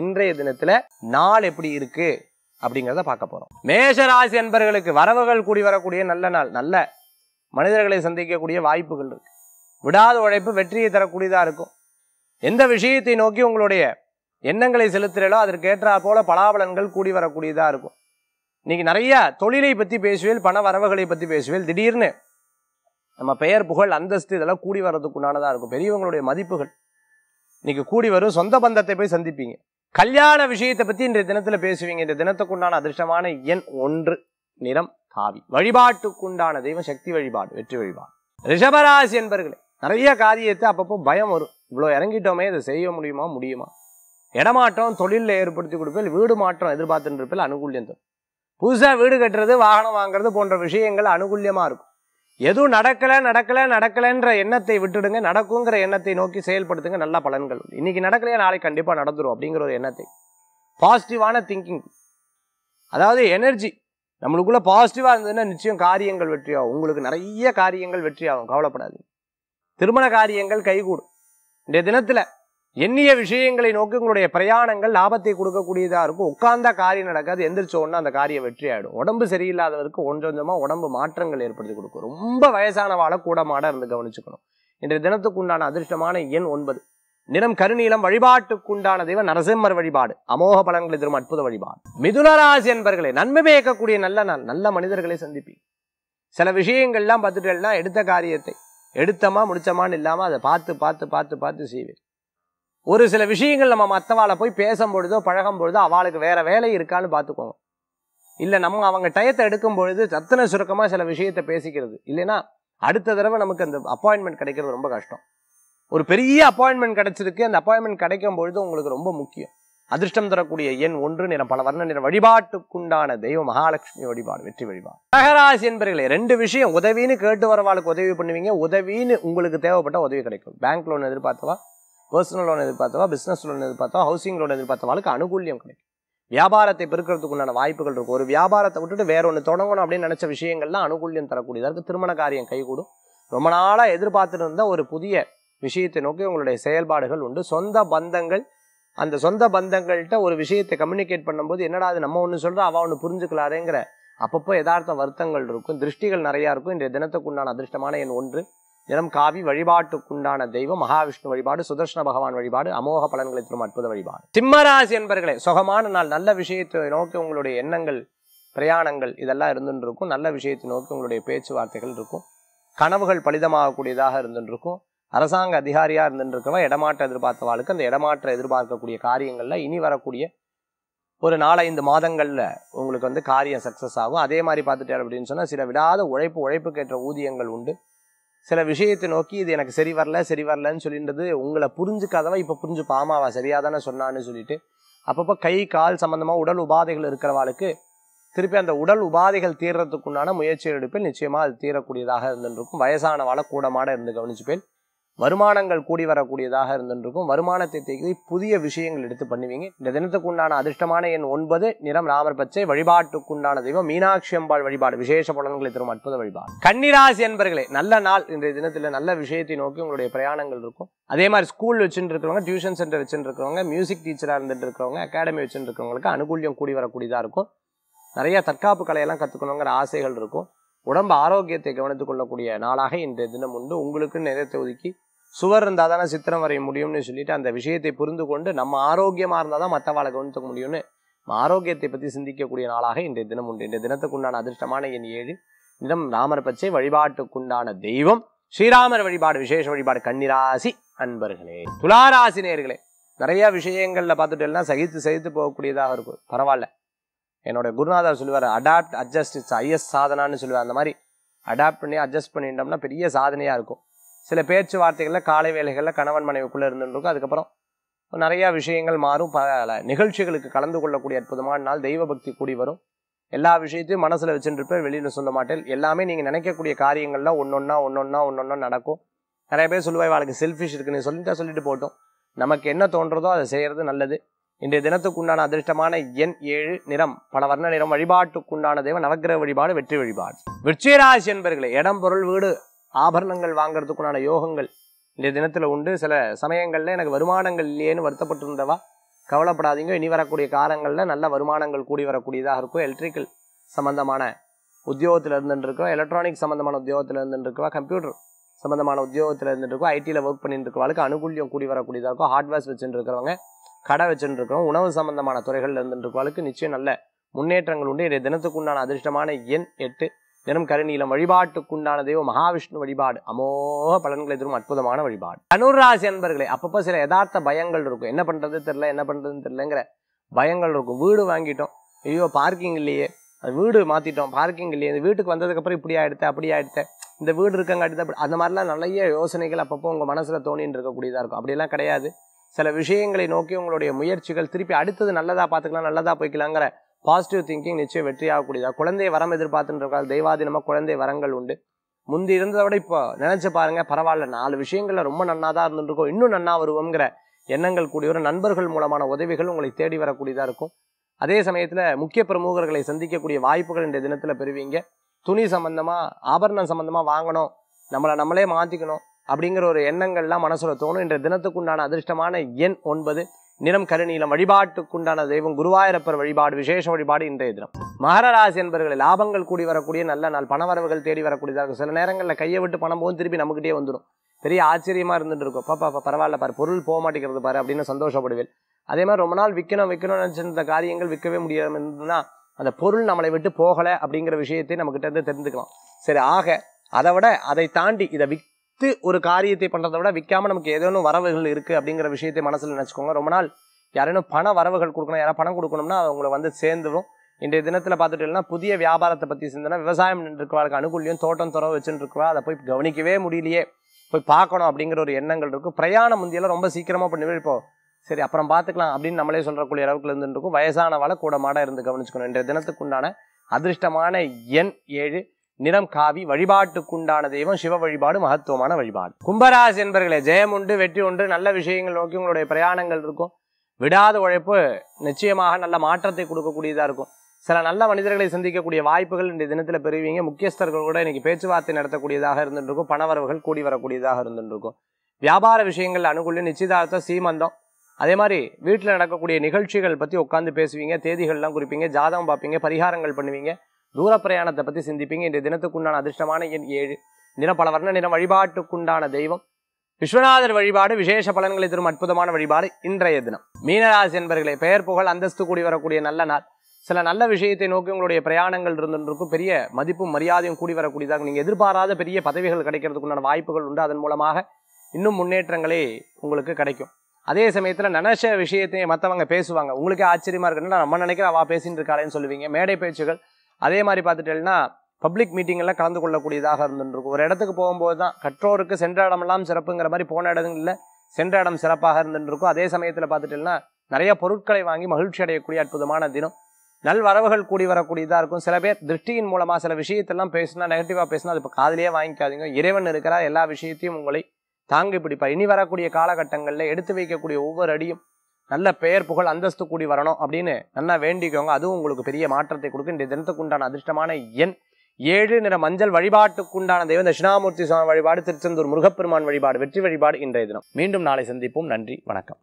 இன்றைய தினத்துல நாள் எப்படி இருக்கு அப்படிங்கிறத பார்க்க போறோம் மேஷராசி என்பர்களுக்கு வரவுகள் கூடி வரக்கூடிய நல்ல நாள் நல்ல மனிதர்களை சந்திக்கக்கூடிய வாய்ப்புகள் இருக்கு விடாத உழைப்பு வெற்றியை தரக்கூடியதா இருக்கும் எந்த விஷயத்தை நோக்கி உங்களுடைய எண்ணங்களை செலுத்துறீங்களோ அதற்கேற்றா போல பலாபலன்கள் கூடி வரக்கூடியதா இருக்கும் இன்னைக்கு நிறைய தொழிலை பத்தி பேசுவேல் பண வரவுகளை பத்தி பேசுவேல் திடீர்னு நம்ம பெயர் புகழ் அந்தஸ்து இதெல்லாம் கூடி வர்றதுக்கு இருக்கும் பெரியவங்களுடைய மதிப்புகள் இன்னைக்கு கூடி வரும் சொந்த பந்தத்தை போய் சந்திப்பீங்க கல்யாண விஷயத்தை பற்றி இன்றைய தினத்தில் பேசுவீங்க இந்த தினத்துக்குண்டான அதிர்ஷ்டமான எண் ஒன்று நிறம் காவி வழிபாட்டுக்குண்டான தெய்வம் சக்தி வழிபாடு வெற்றி வழிபாடு ரிஷபராசி என்பர்களே நிறைய காரியத்தை அப்பப்போ பயம் வரும் இவ்வளோ இறங்கிட்டோமே இதை செய்ய முடியுமா முடியுமா இடமாற்றம் தொழிலில் ஏற்படுத்தி கொடுப்பில் வீடு மாற்றம் எதிர்பார்த்துட்டு இருப்பில் அனுகூல்யம் தரும் புதுசாக வீடு கட்டுறது வாகனம் வாங்குறது போன்ற விஷயங்கள் அனுகூல்யமாக இருக்கும் எதுவும் நடக்கலை நடக்கலை நடக்கலைன்ற எண்ணத்தை விட்டுடுங்க நடக்குங்கிற எண்ணத்தை நோக்கி செயல்படுத்துங்க நல்ல பலன்கள் இன்றைக்கி நடக்கலையா நாளைக்கு கண்டிப்பாக நடந்துடும் அப்படிங்கிற ஒரு எண்ணத்தை பாசிட்டிவான திங்கிங் அதாவது எனர்ஜி நம்மளுக்குள்ளே பாசிட்டிவாக இருந்ததுன்னா நிச்சயம் காரியங்கள் வெற்றியாகும் உங்களுக்கு நிறைய காரியங்கள் வெற்றியாகும் கவலைப்படாது திருமண காரியங்கள் கைகூடும் இன்றைய தினத்தில் எண்ணிய விஷயங்களை நோக்கி உங்களுடைய பிரயாணங்கள் லாபத்தை கொடுக்கக்கூடியதாக இருக்கும் உட்கார்ந்தா காரியம் நடக்காது எந்திரிச்ச உடனே அந்த காரியம் வெற்றி ஆகிடும் உடம்பு சரியில்லாதவருக்கு கொஞ்சம் கொஞ்சமாக உடம்பு மாற்றங்கள் ஏற்படுத்தி கொடுக்கும் ரொம்ப வயசானவாளை கூட மாட இருந்து கவனிச்சுக்கணும் இன்றைய தினத்துக்கு உண்டான அதிர்ஷ்டமான எண் ஒன்பது நிறம் கருநீளம் வழிபாட்டுக்குண்டான தெய்வம் நரசிம்மர் வழிபாடு அமோக பலன்களை தரும் அற்புத வழிபாடு மிதுனராசி என்பர்களே நன்மை மேய்க்கக்கூடிய நல்ல நாள் நல்ல மனிதர்களை சந்திப்பீங்க சில விஷயங்கள்லாம் பார்த்துட்டேன்னா எடுத்த காரியத்தை எடுத்தமா முடிச்சமான்னு இல்லாமல் அதை பார்த்து பார்த்து பார்த்து பார்த்து செய்வேன் ஒரு சில விஷயங்கள் நம்ம மற்றவாளை போய் பேசும் பொழுதோ பழகும் பொழுதோ அவளுக்கு வேற வேலை இருக்கான்னு பார்த்துக்கோங்க இல்லை நம்ம அவங்க டயத்தை எடுக்கும் பொழுது சத்தன சுருக்கமாக சில விஷயத்தை பேசிக்கிறது இல்லைன்னா அடுத்த தடவை நமக்கு அந்த அப்பாயின்மெண்ட் கிடைக்கிறது ரொம்ப கஷ்டம் ஒரு பெரிய அப்பாயின்மெண்ட் கிடைச்சிருக்கு அந்த அப்பாயின்மெண்ட் கிடைக்கும் பொழுது உங்களுக்கு ரொம்ப முக்கியம் அதிர்ஷ்டம் தரக்கூடிய எண் ஒன்று நிறம் பல வர்ண நிறம் வழிபாட்டுக்குண்டான தெய்வம் மகாலட்சுமி வழிபாடு வெற்றி வழிபாடு மகராசி என்பர்களே ரெண்டு விஷயம் உதவின்னு கேட்டு வரவாளுக்கு உதவி பண்ணுவீங்க உதவின்னு உங்களுக்கு தேவைப்பட்ட உதவி கிடைக்கும் பேங்க் லோன் எதிர்பார்த்தவா பர்சனல் லோன் எதிர்பார்த்தவா பிஸ்னஸ் லோன் எதிர்பார்த்தவா ஹவுசிங் லோன் எதிர்பார்த்தவாளுக்கு அனுகூல்யம் கிடைக்கும் வியாபாரத்தை பெருக்கிறதுக்கு உண்டான வாய்ப்புகள் இருக்கும் ஒரு வியாபாரத்தை விட்டுட்டு வேற ஒன்று தொடங்கணும் அப்படின்னு நினச்ச விஷயங்கள்லாம் அனுகூல்யம் தரக்கூடியதாக இருக்குது திருமண காரியம் கைகூடும் ரொம்ப நாளாக எதிர்பார்த்துருந்த ஒரு புதிய விஷயத்தை நோக்கி உங்களுடைய செயல்பாடுகள் உண்டு சொந்த பந்தங்கள் அந்த சொந்த பந்தங்கள்கிட்ட ஒரு விஷயத்தை கம்யூனிகேட் பண்ணும்போது என்னடா அது நம்ம ஒன்று சொல்கிறோம் அவள் ஒன்று புரிஞ்சுக்கலாருங்கிற அப்பப்போ யதார்த்த வருத்தங்கள் இருக்கும் திருஷ்டிகள் நிறையா இருக்கும் இன்றைய தினத்துக்கு உண்டான அதிர்ஷ்டமான என் ஒன்று தினம் காவி வழிபாட்டுக்குண்டான தெய்வம் மகாவிஷ்ணு வழிபாடு சுதர்ஷன பகவான் வழிபாடு அமோக பலன்களை தரும் அற்புத வழிபாடு சிம்மராசி என்பர்களே சுகமான நாள் நல்ல விஷயத்தை நோக்கி உங்களுடைய எண்ணங்கள் பிரயாணங்கள் இதெல்லாம் இருந்துருக்கும் நல்ல விஷயத்தை நோக்கி உங்களுடைய பேச்சுவார்த்தைகள் இருக்கும் கனவுகள் பலிதமாகக்கூடியதாக இருந்துருக்கும் அரசாங்க அதிகாரியாக இருந்துருக்கவன் இடமாற்ற வாழ்க்கை அந்த இடமாற்ற எதிர்பார்க்கக்கூடிய காரியங்களில் இனி வரக்கூடிய ஒரு நாலஞ்சு மாதங்களில் உங்களுக்கு வந்து காரியம் சக்ஸஸ் ஆகும் அதே மாதிரி பார்த்துட்டேன் அப்படின்னு சொன்னால் சில விடாத உழைப்பு உழைப்புக்கேற்ற ஊதியங்கள் உண்டு சில விஷயத்தை நோக்கி இது எனக்கு சரி வரல சரி வரலன்னு சொல்லின்றது உங்களை புரிஞ்சுக்காதவா இப்போ புரிஞ்சு பாமாவா சரியாக தானே சொன்னான்னு சொல்லிட்டு அப்பப்போ கை கால் சம்மந்தமாக உடல் உபாதைகள் இருக்கிறவாளுக்கு திருப்பி அந்த உடல் உபாதைகள் தீர்றதுக்குண்டான முயற்சி எடுப்பேன் நிச்சயமாக அது தீரக்கூடியதாக இருந்துருக்கும் வயசானவாளை கூடமாட இருந்து கவனிச்சுப்பேன் வருமானங்கள் கூடி வரக்கூடியதாக இருந்துருக்கும் வருமானத்தை தேக்கி புதிய விஷயங்கள் எடுத்து பண்ணுவீங்க இந்த தினத்துக்கு உண்டான அதிர்ஷ்டமான எண் ஒன்பது நிறம் ராமர் பச்சை வழிபாட்டுக்குண்டான தெய்வம் மீனாட்சி அம்பாள் வழிபாடு விசேஷ பலன்களை தரும் அற்புத வழிபாடு கன்னிராசி என்பர்களே நல்ல நாள் இன்றைய தினத்தில் நல்ல விஷயத்தை நோக்கி உங்களுடைய பிரயாணங்கள் இருக்கும் அதே மாதிரி ஸ்கூல் வச்சுட்டு இருக்கிறவங்க டியூஷன் சென்டர் வச்சுட்டு இருக்கிறவங்க மியூசிக் டீச்சராக இருந்துட்டு இருக்கிறவங்க அகாடமி வச்சுட்டு இருக்கிறவங்களுக்கு அனுகூலியம் கூடி வரக்கூடியதாக இருக்கும் நிறைய தற்காப்பு கலையெல்லாம் கற்றுக்கணுங்கிற ஆசைகள் இருக்கும் உடம்பு ஆரோக்கியத்தை கவனித்துக் கொள்ளக்கூடிய நாளாக இன்றைய தினம் உண்டு உங்களுக்கு நேரத்தை ஒதுக்கி சுவர் இருந்தால் தானே சித்திரம் வரைய முடியும்னு சொல்லிட்டு அந்த விஷயத்தை புரிந்து கொண்டு நம்ம ஆரோக்கியமாக இருந்தால் தான் மற்றவாளை கவனித்துக்க முடியும்னு ஆரோக்கியத்தை பற்றி சிந்திக்கக்கூடிய நாளாக இன்றைய தினம் உண்டு இன்றைய தினத்துக்குண்டான அதிர்ஷ்டமான என் ஏழு தினம் ராமர் பச்சை வழிபாட்டுக்குண்டான தெய்வம் ஸ்ரீராமர் வழிபாடு விசேஷ வழிபாடு கன்னிராசி அன்பர்களே துளாராசி நேர்களே நிறைய விஷயங்களில் எல்லாம் சகித்து சகித்து போகக்கூடியதாக இருக்கும் பரவாயில்ல என்னோட குருநாதர் சொல்லுவார் அடாப்ட் அட்ஜஸ்ட் ஐஎஸ் சாதனான்னு சொல்லுவார் அந்த மாதிரி அடாப்ட் பண்ணி அட்ஜஸ்ட் பண்ணிட்டோம்னா பெரிய சாதனையாக இருக்கும் சில பேச்சுவார்த்தைகளில் காலை வேலைகளில் கணவன் மனைவிக்குள்ளே இருந்துருக்கும் அதுக்கப்புறம் நிறையா விஷயங்கள் மாறும் பல நிகழ்ச்சிகளுக்கு கலந்து கொள்ளக்கூடிய அற்புதமான நாள் தெய்வ பக்தி கூடி வரும் எல்லா விஷயத்தையும் மனசில் வச்சுருப்பேன் வெளியில் சொல்ல மாட்டேன் எல்லாமே நீங்கள் நினைக்கக்கூடிய காரியங்கள்லாம் ஒன்றொன்னா ஒன்றொன்னா ஒன்றொன்னா நடக்கும் நிறைய பேர் சொல்லுவாய் வாழ்க்கை செல்ஃபிஷ் இருக்குன்னு சொல்லிட்டு சொல்லிட்டு போட்டோம் நமக்கு என்ன தோன்றதோ அதை செய்கிறது நல்லது இன்றைய தினத்துக்கு உண்டான அதிர்ஷ்டமான எண் ஏழு நிறம் பல வர்ண நிறம் வழிபாட்டுக்குண்டான தெய்வம் நவகிரக வழிபாடு வெற்றி வழிபாடு விருச்சிகராசி என்பர்களே இடம் பொருள் வீடு ஆபரணங்கள் வாங்கிறதுக்குண்டான யோகங்கள் இன்றைய தினத்தில் உண்டு சில சமயங்களில் எனக்கு வருமானங்கள் இல்லையேன்னு வருத்தப்பட்டிருந்தவா கவலைப்படாதீங்க இனி வரக்கூடிய காலங்களில் நல்ல வருமானங்கள் கூடி வரக்கூடியதாக இருக்கும் எலக்ட்ரிக்கல் சம்மந்தமான உத்தியோகத்தில் இருந்துருக்கோம் எலக்ட்ரானிக் சம்மந்தமான உத்தியோகத்தில் இருந்துட்டுருக்கோம் கம்ப்யூட்டர் சம்மந்தமான உத்தியோகத்தில் இருந்துருக்கோம் ஐடியில் ஒர்க் பண்ணிட்டு அனுகூலியம் கூடி வரக்கூடியதாக இருக்கும் ஹார்ட்வேர்ஸ் வச்சுட்டு இருக்கிறவங்க கடை வச்சுட்டு இருக்கிறோம் உணவு சம்மந்தமான துறைகளில் இருந்துட்டு நிச்சயம் நல்ல முன்னேற்றங்கள் உண்டு இன்றைய தினத்துக்கு உண்டான அதிர்ஷ்டமான எண் எட்டு தினம் கருணியிலும் வழிபாட்டுக்குண்டான தெய்வம் மகாவிஷ்ணு வழிபாடு அமோக பலன்களை தரும் அற்புதமான வழிபாடு தனுராசி அன்பர்களே அப்பப்போ சில யதார்த்த பயங்கள் இருக்கும் என்ன பண்ணுறது தெரில என்ன பண்ணுறதுன்னு தெரிலங்கிற பயங்கள் இருக்கும் வீடு வாங்கிட்டோம் ஐயோ பார்க்கிங் இல்லையே அது வீடு மாற்றிட்டோம் பார்க்கிங் இல்லையே இந்த வீட்டுக்கு வந்ததுக்கப்புறம் இப்படி ஆகிடுத்து அப்படி ஆகிடுத்து இந்த வீடு இருக்கங்காட்டி தான் அந்த மாதிரிலாம் நிறைய யோசனைகள் அப்பப்போ உங்கள் மனசில் தோணின்னு இருக்கக்கூடியதாக இருக்கும் அப்படிலாம் கிடையாது சில விஷயங்களை நோக்கி உங்களுடைய முயற்சிகள் திருப்பி அடுத்தது நல்லதாக பார்த்துக்கலாம் நல்லதாக போய்க்கலாங்கிற பாசிட்டிவ் திங்கிங் நிச்சயம் வெற்றியாகக்கூடியதாக குழந்தை வரம் எதிர்பார்த்துன்றக்கால் தெய்வாதீனமாக குழந்தை வரங்கள் உண்டு முந்தி இருந்ததை விட இப்போ நினச்சி பாருங்கள் பரவாயில்ல நாலு விஷயங்களில் ரொம்ப நன்னா தான் இருந்துருக்கோம் இன்னும் நன்னா வருவோங்கிற எண்ணங்கள் கூடிய ஒரு நண்பர்கள் மூலமான உதவிகள் உங்களை தேடி வரக்கூடியதாக இருக்கும் அதே சமயத்தில் முக்கிய பிரமுகர்களை சந்திக்கக்கூடிய வாய்ப்புகள் இந்த தினத்தில் பெறுவீங்க துணி சம்மந்தமாக ஆபரணம் சம்மந்தமாக வாங்கணும் நம்மளை நம்மளே மாற்றிக்கணும் அப்படிங்கிற ஒரு எண்ணங்கள்லாம் மனசில் தோணும் இன்றைய தினத்துக்குண்டான அதிர்ஷ்டமான எண் ஒன்பது நிறம் கருநீலம் வழிபாட்டுக்குண்டான தெய்வம் குருவாயூரப்பர் வழிபாடு விசேஷ வழிபாடு இன்றைய தினம் மகராசி என்பவர்கள் லாபங்கள் கூடி வரக்கூடிய நல்ல நாள் பணவரவுகள் தேடி வரக்கூடியதாக சில நேரங்களில் கையை விட்டு பணம் போகும் திருப்பி நம்மகிட்டே வந்துடும் பெரிய ஆச்சரியமாக இருந்துட்டு இருக்கும் பாப்பா பரவாயில்ல பாரு பொருள் போக மாட்டேங்கிறது பாரு அப்படின்னு சந்தோஷப்படுவேன் அதே மாதிரி ரொம்ப நாள் விற்கணும் விற்கணும்னு நினச்சிருந்த காரியங்கள் விற்கவே முடியாதுன்னா அந்த பொருள் நம்மளை விட்டு போகலை அப்படிங்கிற விஷயத்தை நம்மக்கிட்ட இருந்து தெரிஞ்சுக்கலாம் சரி ஆக அதை விட அதை தாண்டி இதை விக் விற்று ஒரு காரியத்தை பண்ணுறதை விட விற்காம நமக்கு ஏதேனும் வரவுகள் இருக்குது அப்படிங்கிற விஷயத்தை மனசில் நினச்சிக்கோங்க ரொம்ப நாள் யாரேனும் பண வரவுகள் கொடுக்கணும் யாராவது பணம் கொடுக்கணும்னா அவங்களை வந்து சேர்ந்துடும் இன்றைய தினத்தில் பார்த்துட்டீங்கன்னா புதிய வியாபாரத்தை பற்றி சிந்தனை விவசாயம் இருக்கிறவர்களுக்கு அனுகூலியம் தோட்டம் துறவு இருக்குவா அதை போய் கவனிக்கவே முடியலையே போய் பார்க்கணும் அப்படிங்கிற ஒரு எண்ணங்கள் இருக்கும் பிரயாணம் முந்தியெல்லாம் ரொம்ப சீக்கிரமாக பண்ணி இப்போ சரி அப்புறம் பார்த்துக்கலாம் அப்படின்னு நம்மளே சொல்கிறக்கூடிய அளவுக்கு இருக்கும் வயசானவால கூட மாட இருந்து கவனிச்சுக்கணும் இன்றைய தினத்துக்கு உண்டான அதிர்ஷ்டமான எண் ஏழு நிறம் காவி வழிபாட்டுக்குண்டான தெய்வம் சிவ வழிபாடு மகத்துவமான வழிபாடு கும்பராசி என்பர்களே ஜெயம் உண்டு வெற்றி உண்டு நல்ல விஷயங்கள் நோக்கி உங்களுடைய பிரயாணங்கள் இருக்கும் விடாத உழைப்பு நிச்சயமாக நல்ல மாற்றத்தை கொடுக்கக்கூடியதாக இருக்கும் சில நல்ல மனிதர்களை சந்திக்கக்கூடிய வாய்ப்புகள் இந்த தினத்தில் பெறுவீங்க முக்கியஸ்தர்கள் கூட இன்றைக்கி பேச்சுவார்த்தை நடத்தக்கூடியதாக இருந்துருக்கும் பணவரவுகள் கூடி வரக்கூடியதாக இருந்துருக்கும் வியாபார விஷயங்கள் அனுகூலியும் நிச்சயதார்த்தம் சீமந்தம் அதே மாதிரி வீட்டில் நடக்கக்கூடிய நிகழ்ச்சிகள் பற்றி உட்காந்து பேசுவீங்க தேதிகள்லாம் குறிப்பீங்க ஜாதகம் பார்ப்பீங்க பரிகாரங்கள் பண்ணுவீங்க தூர பிரயாணத்தை பற்றி சிந்திப்பீங்க இன்றைய தினத்துக்குண்டான அதிர்ஷ்டமான எண் ஏழு நிற பல வர்ண நிற வழிபாட்டுக்குண்டான தெய்வம் விஸ்வநாதர் வழிபாடு விசேஷ பலன்களை தரும் அற்புதமான வழிபாடு இன்றைய தினம் மீனராசி என்பர்களை பெயர் புகழ் அந்தஸ்து கூடி வரக்கூடிய நல்ல நாள் சில நல்ல விஷயத்தை நோக்கி உங்களுடைய பிரயாணங்கள் இருந்துருக்கும் பெரிய மதிப்பும் மரியாதையும் கூடி வரக்கூடியதாக நீங்கள் எதிர்பாராத பெரிய பதவிகள் கிடைக்கிறதுக்குண்டான வாய்ப்புகள் உண்டு அதன் மூலமாக இன்னும் முன்னேற்றங்களே உங்களுக்கு கிடைக்கும் அதே சமயத்தில் நினைச்ச விஷயத்தையும் மற்றவங்க பேசுவாங்க உங்களுக்கே ஆச்சரியமாக இருக்குன்னா நம்ம நினைக்கிறேன் அவள் பேசிட்டு இருக்காளேன்னு சொல்லுவீங்க மேடை பேச்சுகள் அதே மாதிரி பார்த்துட்டேன்னா பப்ளிக் மீட்டிங்கெல்லாம் கலந்து கொள்ளக்கூடியதாக இருந்துருக்கும் ஒரு இடத்துக்கு போகும்போது தான் கற்றோருக்கு சென்ற இடமெல்லாம் சிறப்புங்கிற மாதிரி போன இடங்களில் சென்ற இடம் சிறப்பாக இருந்துருக்கும் அதே சமயத்தில் பார்த்துட்டேன்னா நிறைய பொருட்களை வாங்கி மகிழ்ச்சி அடையக்கூடிய அற்புதமான தினம் நல்வரவுகள் கூடி வரக்கூடியதாக இருக்கும் சில பேர் திருஷ்டியின் மூலமாக சில விஷயத்தெல்லாம் பேசினா நெகட்டிவாக பேசினா அது இப்போ காதலியே வாங்கிக்காதீங்க இறைவன் இருக்கிறா எல்லா விஷயத்தையும் உங்களை தாங்கி பிடிப்பார் இனி வரக்கூடிய காலகட்டங்களில் எடுத்து வைக்கக்கூடிய ஒவ்வொரு அடியும் நல்ல பெயர் புகழ் அந்தஸ்து கூடி வரணும் அப்படின்னு நல்லா வேண்டிக்கோங்க அதுவும் உங்களுக்கு பெரிய மாற்றத்தை கொடுக்கும் இந்த தினத்துக்கு உண்டான அதிர்ஷ்டமான எண் ஏழு நிற மஞ்சள் வழிபாட்டுக்குண்டான தெய்வம் தட்சிணாமூர்த்தி சுவாமி வழிபாடு திருச்செந்தூர் முருகப்பெருமான் வழிபாடு வெற்றி வழிபாடு இன்றைய தினம் மீண்டும் நாளை சந்திப்போம் நன்றி வணக்கம்